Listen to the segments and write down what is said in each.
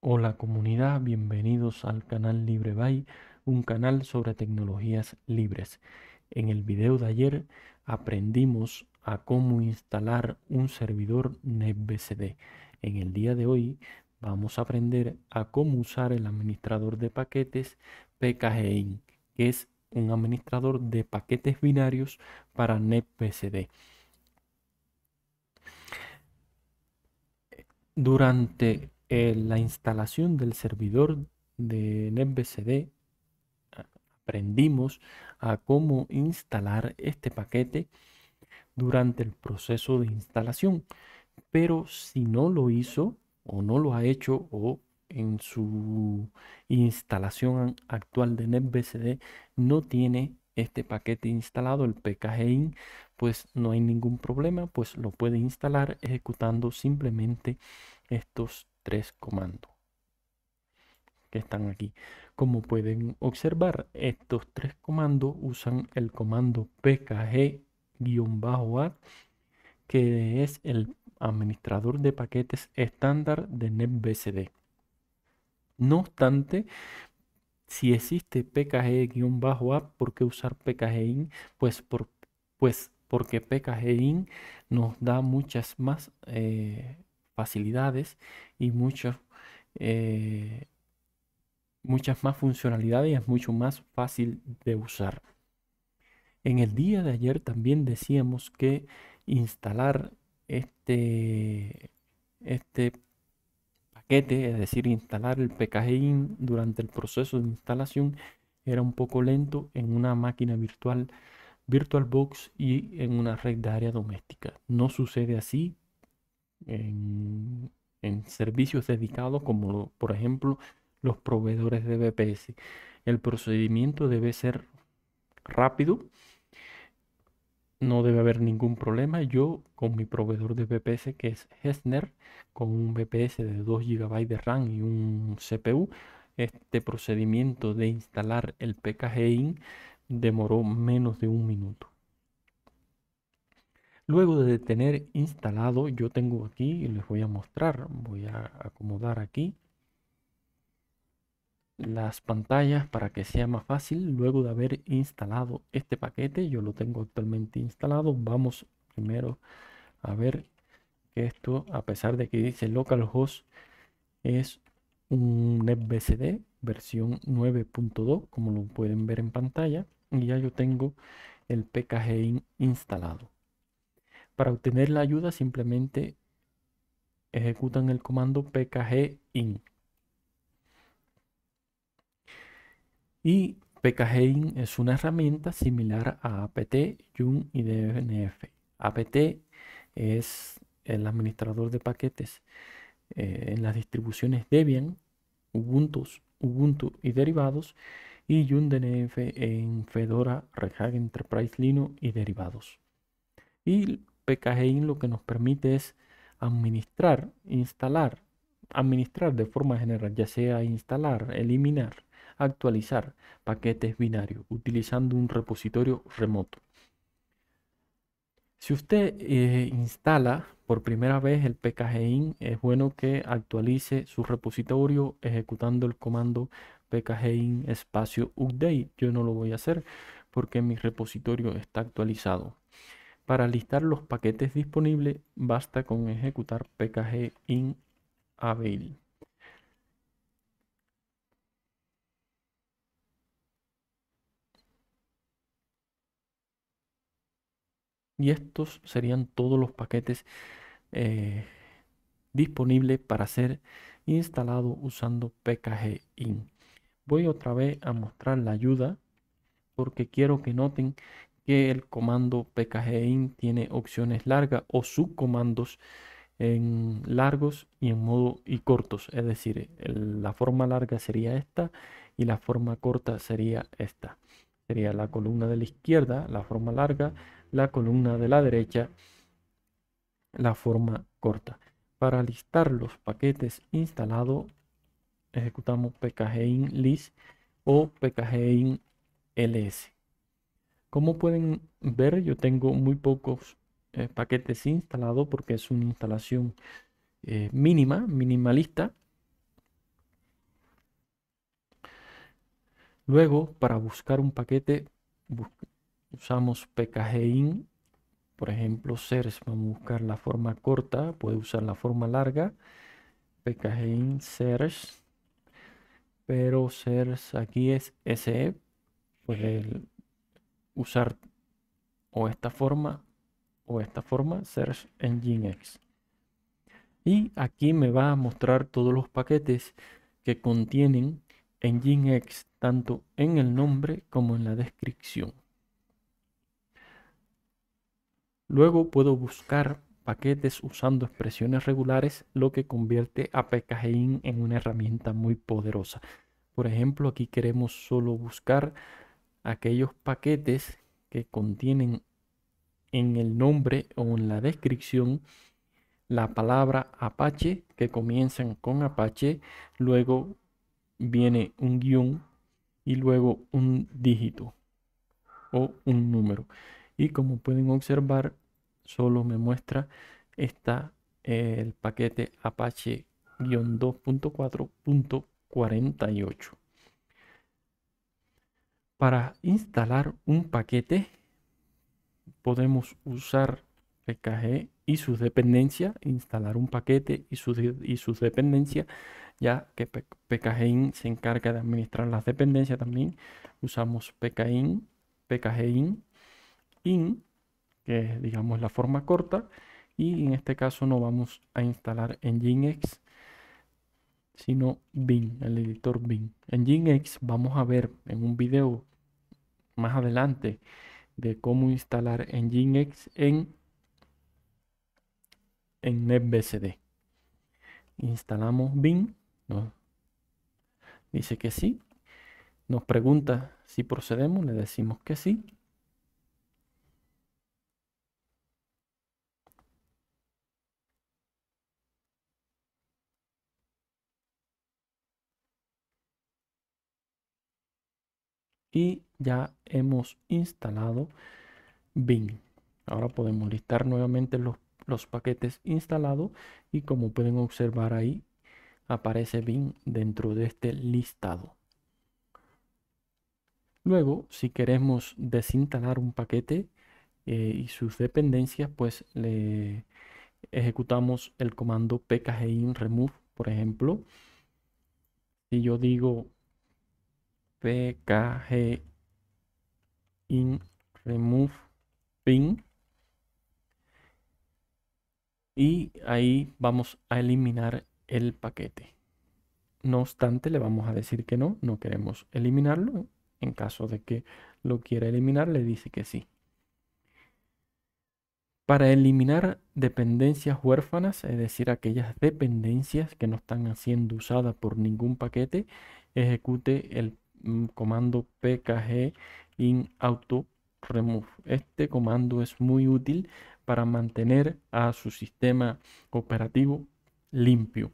Hola comunidad, bienvenidos al canal LibreBay, un canal sobre tecnologías libres. En el video de ayer aprendimos a cómo instalar un servidor NetBCD. En el día de hoy vamos a aprender a cómo usar el administrador de paquetes PKGIN, que es un administrador de paquetes binarios para NetBCD. Durante eh, la instalación del servidor de NetBCD aprendimos a cómo instalar este paquete durante el proceso de instalación. Pero si no lo hizo o no lo ha hecho o en su instalación actual de NetBCD no tiene este paquete instalado, el pkgin, pues no hay ningún problema, pues lo puede instalar ejecutando simplemente estos tres comandos que están aquí. Como pueden observar, estos tres comandos usan el comando pkg-a, que es el administrador de paquetes estándar de NetBSD. No obstante, si existe pkg app ¿por qué usar pkgin? Pues, por, pues porque pkgin nos da muchas más... Eh, facilidades y eh, muchas más funcionalidades y es mucho más fácil de usar. En el día de ayer también decíamos que instalar este, este paquete, es decir, instalar el PKG durante el proceso de instalación era un poco lento en una máquina virtual VirtualBox y en una red de área doméstica. No sucede así en, servicios dedicados como por ejemplo los proveedores de BPS. El procedimiento debe ser rápido, no debe haber ningún problema. Yo con mi proveedor de BPS que es Hessner, con un BPS de 2 GB de RAM y un CPU, este procedimiento de instalar el PKG-IN demoró menos de un minuto. Luego de tener instalado, yo tengo aquí, y les voy a mostrar, voy a acomodar aquí las pantallas para que sea más fácil. Luego de haber instalado este paquete, yo lo tengo actualmente instalado, vamos primero a ver que esto, a pesar de que dice localhost, es un NetBCD versión 9.2, como lo pueden ver en pantalla, y ya yo tengo el PKG instalado. Para obtener la ayuda simplemente ejecutan el comando pkg in. Y pkg-in es una herramienta similar a apt, yum y dnf. apt es el administrador de paquetes eh, en las distribuciones Debian, Ubuntu, Ubuntu y derivados, y dnf en Fedora, Red Hat Enterprise Linux y derivados. Y PKGIN lo que nos permite es administrar, instalar, administrar de forma general, ya sea instalar, eliminar, actualizar paquetes binarios utilizando un repositorio remoto. Si usted eh, instala por primera vez el pkgin, es bueno que actualice su repositorio ejecutando el comando pkgin espacio update. Yo no lo voy a hacer porque mi repositorio está actualizado. Para listar los paquetes disponibles, basta con ejecutar pkg in avail. Y estos serían todos los paquetes eh, disponibles para ser instalados usando pkg in. Voy otra vez a mostrar la ayuda porque quiero que noten que el comando pkgin tiene opciones largas o subcomandos en largos y en modo y cortos es decir la forma larga sería esta y la forma corta sería esta sería la columna de la izquierda la forma larga la columna de la derecha la forma corta para listar los paquetes instalados ejecutamos pkgin list o pkgin ls como pueden ver, yo tengo muy pocos eh, paquetes instalados porque es una instalación eh, mínima, minimalista. Luego, para buscar un paquete, usamos pkgin, por ejemplo, SERS vamos a buscar la forma corta, puede usar la forma larga, pkgin search, pero ser aquí es se, pues el usar o esta forma o esta forma Search Engine X. Y aquí me va a mostrar todos los paquetes que contienen Nginx tanto en el nombre como en la descripción. Luego puedo buscar paquetes usando expresiones regulares, lo que convierte a PKGIN en una herramienta muy poderosa. Por ejemplo, aquí queremos solo buscar aquellos paquetes que contienen en el nombre o en la descripción la palabra Apache, que comienzan con Apache, luego viene un guión y luego un dígito o un número. Y como pueden observar, solo me muestra está eh, el paquete Apache-2.4.48. Para instalar un paquete podemos usar PKG y sus dependencias, instalar un paquete y sus, y sus dependencias, ya que PKGIN se encarga de administrar las dependencias también. Usamos PKGIN, PKGIN, IN, que es digamos la forma corta, y en este caso no vamos a instalar en Nginx sino bin el editor bin En vamos a ver en un video más adelante de cómo instalar en en, en Instalamos bin Dice que sí. Nos pregunta si procedemos, le decimos que sí. y ya hemos instalado bin ahora podemos listar nuevamente los, paquetes instalados y como pueden observar ahí aparece bin dentro de este listado luego si queremos desinstalar un paquete eh, y sus dependencias pues le ejecutamos el comando pkgin remove por ejemplo si yo digo pkg in remove pin y ahí vamos a eliminar el paquete. No obstante, le vamos a decir que no, no queremos eliminarlo. En caso de que lo quiera eliminar, le dice que sí. Para eliminar dependencias huérfanas, es decir, aquellas dependencias que no están siendo usadas por ningún paquete, ejecute el Mm, comando pkg in auto remove. Este comando es muy útil para mantener a su sistema operativo limpio.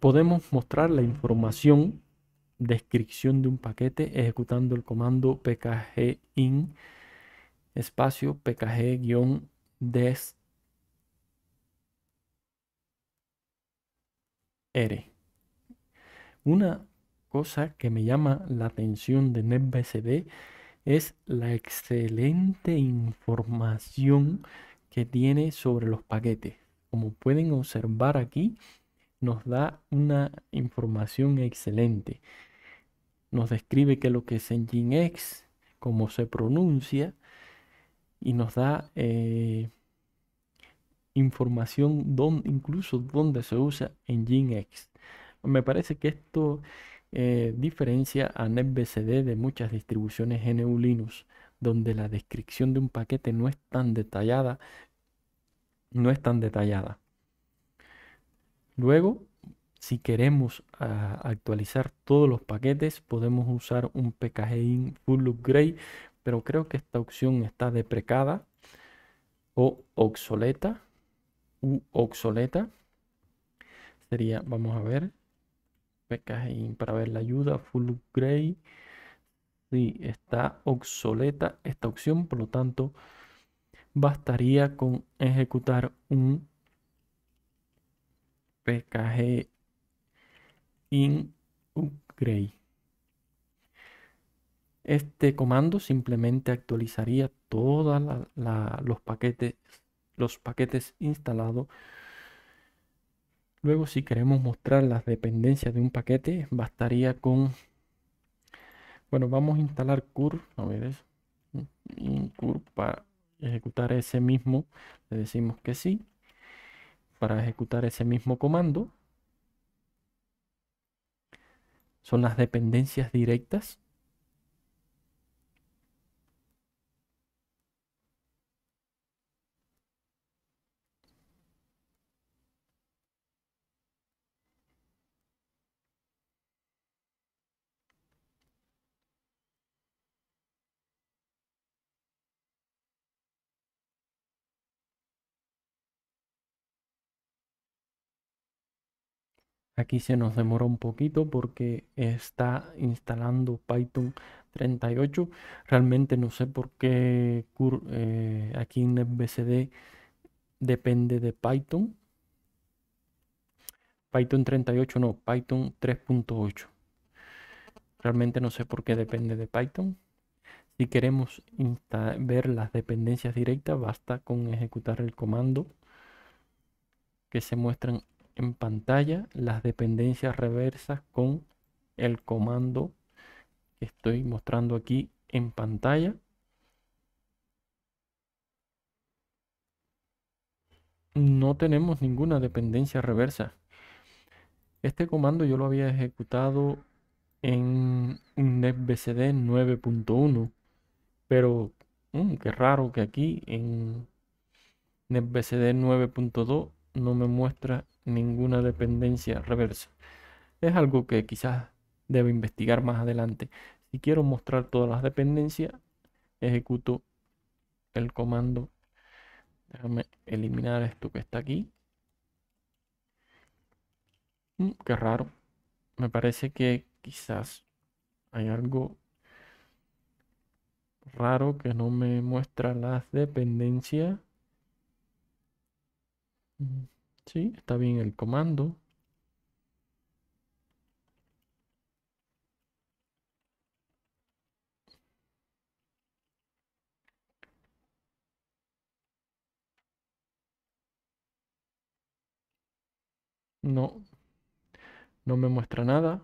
Podemos mostrar la información, descripción de un paquete ejecutando el comando pkg in espacio pkg-des R. Una cosa que me llama la atención de NetBSD es la excelente información que tiene sobre los paquetes. Como pueden observar aquí, nos da una información excelente. Nos describe que lo que es Nginx, cómo se pronuncia, y nos da eh, información incluso dónde se usa Nginx. Me parece que esto eh, diferencia a NetBCD de muchas distribuciones GNU Linux, donde la descripción de un paquete no es tan detallada. No es tan detallada. Luego, si queremos ah, actualizar todos los paquetes, podemos usar un PKGIN Full Upgrade, pero creo que esta opción está deprecada o obsoleta u obsoleta. Sería, vamos a ver, PKG para ver la ayuda, full upgrade. Sí, está obsoleta esta opción, por lo tanto, bastaría con ejecutar un PKG in upgrade. Este comando simplemente actualizaría todos los paquetes, los paquetes instalados Luego, si queremos mostrar las dependencias de un paquete, bastaría con... Bueno, vamos a instalar curve, a ver eso. curve para ejecutar ese mismo, le decimos que sí. Para ejecutar ese mismo comando. Son las dependencias directas Aquí se nos demora un poquito porque está instalando Python 38. Realmente no sé por qué eh, aquí en BCD depende de Python. Python 38 no, Python 3.8. Realmente no sé por qué depende de Python. Si queremos ver las dependencias directas, basta con ejecutar el comando que se muestran en pantalla las dependencias reversas con el comando que estoy mostrando aquí en pantalla. No tenemos ninguna dependencia reversa. Este comando yo lo había ejecutado en un NetBCD 9.1, pero que mm, qué raro que aquí en NetBCD 9.2 no me muestra ninguna dependencia reversa. Es algo que quizás debo investigar más adelante. Si quiero mostrar todas las dependencias, ejecuto el comando. Déjame eliminar esto que está aquí. Mm, qué raro. Me parece que quizás hay algo raro que no me muestra las dependencias. Mm. Sí, está bien el comando. No, no me muestra nada.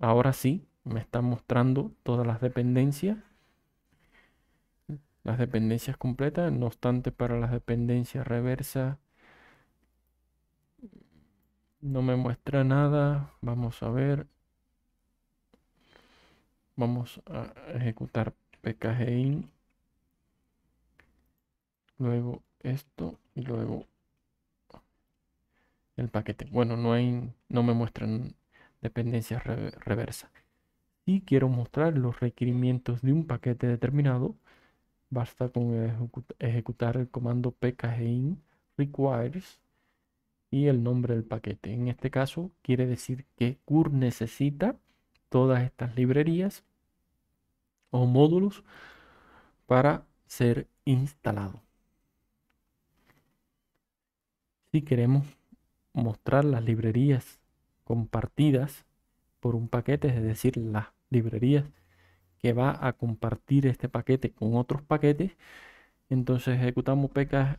Ahora sí, me está mostrando todas las dependencias las dependencias completas, no obstante para las dependencias reversas no me muestra nada, vamos a ver, vamos a ejecutar pkgin, luego esto y luego el paquete. Bueno, no, hay, no me muestran dependencias reversas. y quiero mostrar los requerimientos de un paquete determinado, Basta con ejecutar el comando pkgin requires y el nombre del paquete. En este caso quiere decir que CUR necesita todas estas librerías o módulos para ser instalado. Si queremos mostrar las librerías compartidas por un paquete, es decir, las librerías que va a compartir este paquete con otros paquetes. Entonces ejecutamos pkg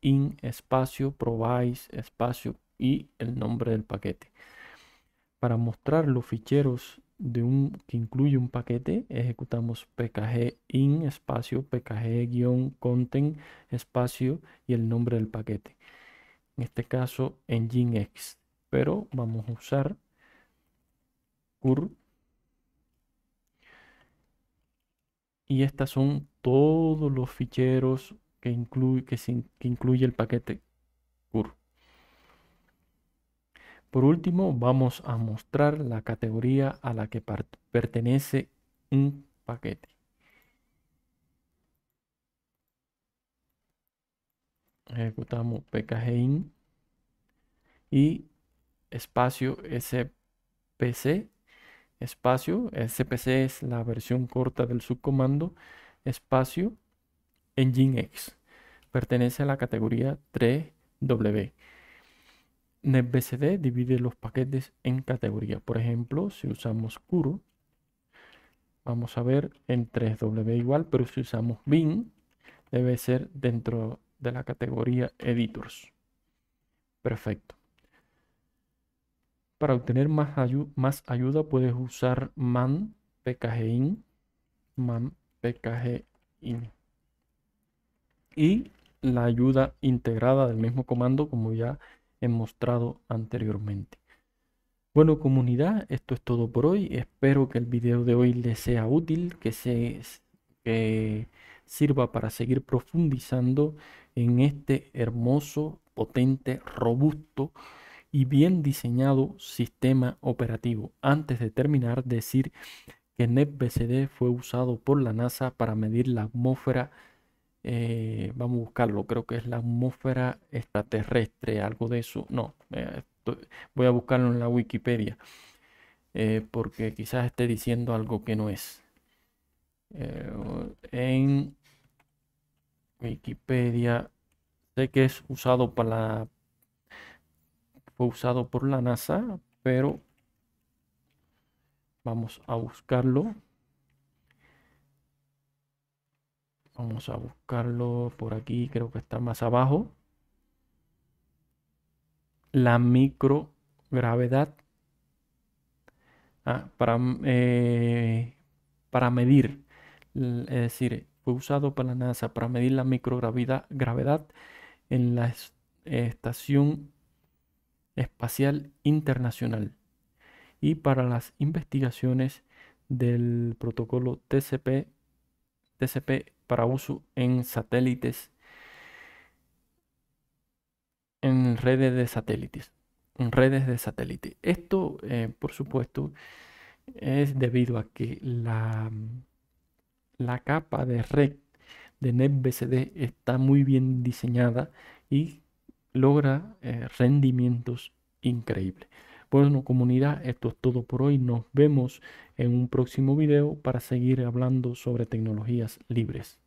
in espacio provides espacio y el nombre del paquete. Para mostrar los ficheros de un, que incluye un paquete, ejecutamos pkg in espacio pkg-content espacio y el nombre del paquete. En este caso, nginx, pero vamos a usar cur y estas son todos los ficheros que incluye, incluye el paquete CUR. Por último, vamos a mostrar la categoría a la que pertenece un paquete. Ejecutamos pkgin y espacio spc espacio, cpc eh, es la versión corta del subcomando, espacio, nginx. Pertenece a la categoría 3W. NetBCD divide los paquetes en categorías. Por ejemplo, si usamos curl, vamos a ver en 3W igual, pero si usamos bin, debe ser dentro de la categoría editors. Perfecto. Para obtener más, ayuda puedes usar man pkgin, man Y la ayuda integrada del mismo comando como ya he mostrado anteriormente. Bueno comunidad, esto es todo por hoy. Espero que el video de hoy les sea útil, que, se, que sirva para seguir profundizando en este hermoso, potente, robusto y bien diseñado sistema operativo. Antes de terminar, decir que NetBCD fue usado por la NASA para medir la atmósfera. Eh, vamos a buscarlo, creo que es la atmósfera extraterrestre, algo de eso. No, eh, voy a buscarlo en la Wikipedia, eh, porque quizás esté diciendo algo que no es. en Wikipedia, sé que es usado para, usado por la NASA, pero vamos a buscarlo. Vamos a buscarlo por aquí, creo que está más abajo. La microgravedad ah, para, eh, para medir, es decir, fue usado para la NASA para medir la microgravedad gravedad en la estación Espacial Internacional y para las investigaciones del protocolo TCP, TCP para uso en satélites, en redes de satélites, en redes de satélite. Esto, eh, por supuesto, es debido a que la, la capa de red de NetBCD está muy bien diseñada y logra eh, rendimientos increíbles. Bueno, comunidad, esto es todo por hoy. Nos vemos en un próximo video para seguir hablando sobre tecnologías libres.